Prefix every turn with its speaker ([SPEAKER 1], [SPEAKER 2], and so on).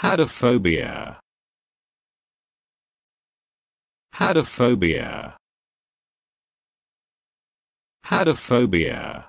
[SPEAKER 1] Had a phobia.